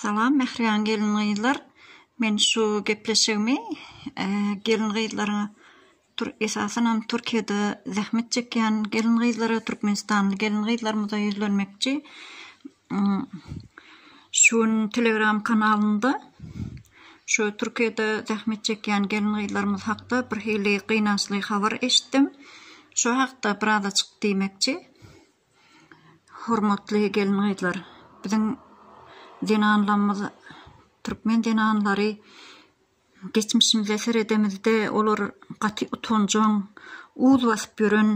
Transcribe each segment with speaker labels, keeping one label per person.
Speaker 1: Salam, mehriyan gelin gaiyyidlar. Men şu gepleşegmi, e, gelin gaiyyidlar. Esasen am Turkiyada zahmet çekeyan gelin gaiyyidlar. Turkmenistan gelin gaiyyidlar. Muda yüzlön mm, telegram kanalında. Şu Turkiyada zahmet çekeyan gelin gaiyyidlar. Muda bir heli qiynaşlı xavar eşittim. Şu haqda bir haqda bir haqda динаанламмыз түркмен динаанлары кечмишимизде эсер эдемизде олор каты утун жоң ууз басып жүрөн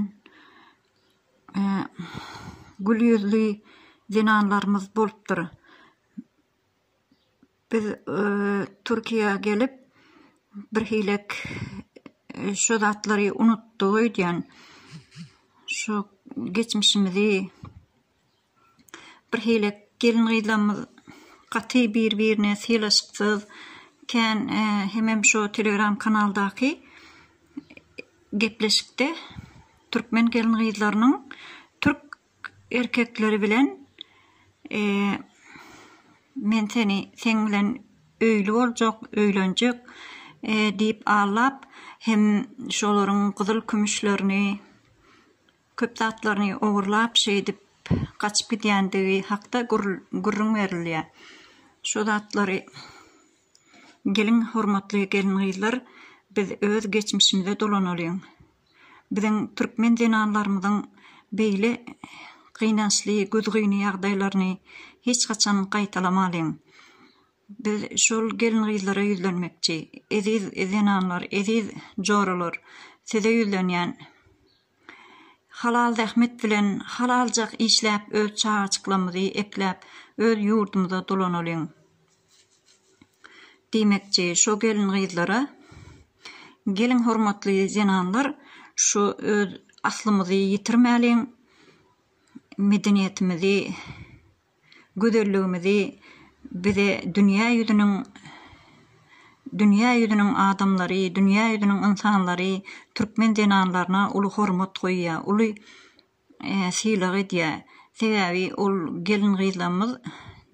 Speaker 1: э, гүл юздүү динаанларыбыз болуптур биз э, туркия келип бир хийлек э, шу затлары унутту ой деген шу кечмишимизди бир хийлек келин кыйзамыз katı e, bir sıyrışıksız ken e, hemen şu telegram kanaldaki gepleşikte Türkmen gelin kızlarının Türk erkekleri bilen e, men seni sen bilen öylü olacak, öylencek e, deyip ağlap hem şoların kızıl kümüşlerini köp tatlarini overlap şey edip kaçıp gidiyendigi hakda gurrun verilýär. Şu zatları gelin hormatly gelin gıyılar biz öz geçmişimize dolan oluyun. Türkmen zinanlarımızın beýle qiynansli, gudgini yağdaylarını hiç kaçan gaýtalamalyň. alayın. Biz şu gelin gıyılara yüzlenmekçi, eziz zinanlar, eziz zinanlar, eziz zinanlar, halal zähmet bilen halaljak işläp öz çaçıklamyzy ekläp öz yurdumyza dolanalyň. Demekçe şu gelin gyzlara gelin hormatly zenanlar şu öz aslymyzy ýitirmäliň. Medeniýetimizi, güderligimizi bize dünýä ýüzüniň dünýä ýüzüniň adamlary, dünýä ýüzüniň insanlary türkmen denanlaryna uly hormat goýýa, uly e, siýlegi diýä. Sebäbi ol gelin gyzlarymyz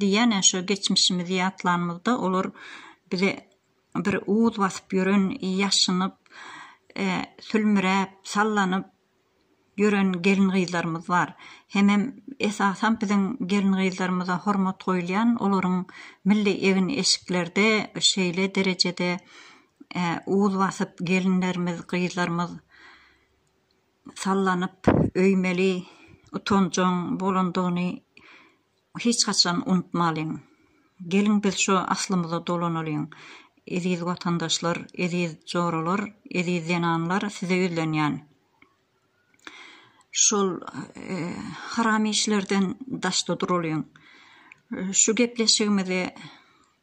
Speaker 1: diýen e, şu geçmişimiz ýatlanmyzda olur bize bir uwud wasyp ýören, ýaşynyp, e, sülmürep, sallanyp, gören gelin gyzlarymyz bar. Hemem esasam bizin gelin gyzlarymyza hormat goýulýan olaryň milli ewin eşiklerde şeýle derejede e, uwul basyp gelinlerimiz, gyzlarymyz sallanyp öýmeli utonjon bolandygyny hiç haçan unutmalyň. Gelin biz şu aslymyza dolanalyň. Eziz vatandaşlar, eziz joralar, eziz zenanlar size ýüzlenýän. Yani. шол ә, э, харамишлерден дашты дұрулыйын. Э, Шүгеплешігімізе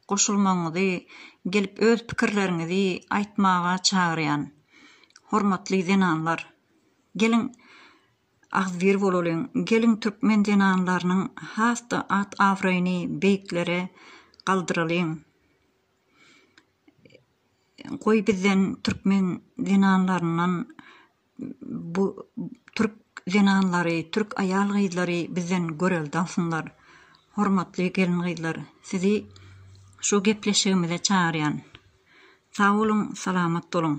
Speaker 1: қошылмаңызы, келіп өз пікірлеріңізі айтмаға чағырыян. Хорматлы зенанлар, келін ағыз бір болуын, келін түркмен зенанларының хасты ат аврайны бейклері қалдырылыйын. Қой бізден түркмен зенанларынан бұ, түрк Зинанлары, түрк аял ғидлары біздің көрел далсынлар. Хорматлы келін ғидлар, сізі шу кеплешігімізе чаарян. Сауылың, саламат тұлың.